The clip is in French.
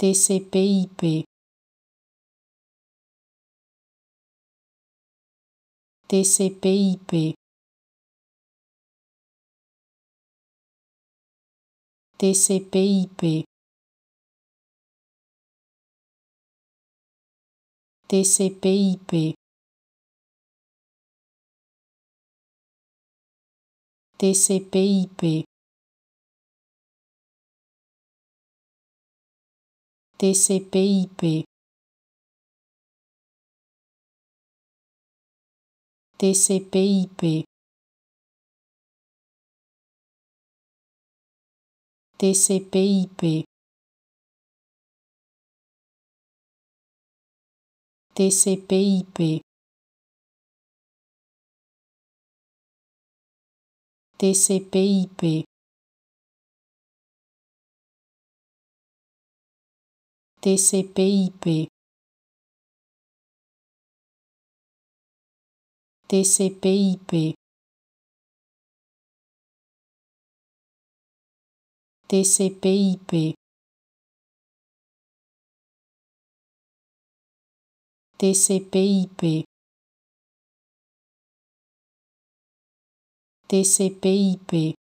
TCPIP TCPIP. TCPIP. TCPIP. TCPIP. TCPIP ip TCPIP TCPIP tcp TCPIP TCPIP TCPIP TCPIP TCPIP